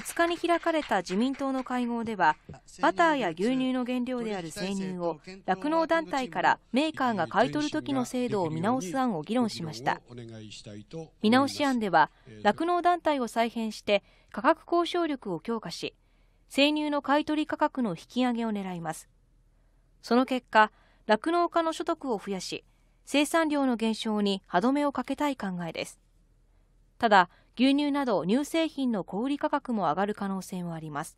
2日に開かれた自民党の会合ではバターや牛乳の原料である生乳を酪農団体からメーカーが買い取るときの制度を見直す案を議論しました見直し案では酪農団体を再編して価格交渉力を強化し生乳の買取価格の引き上げを狙いますその結果酪農家の所得を増やし生産量の減少に歯止めをかけたい考えですただ牛乳など乳製品の小売価格も上がる可能性もあります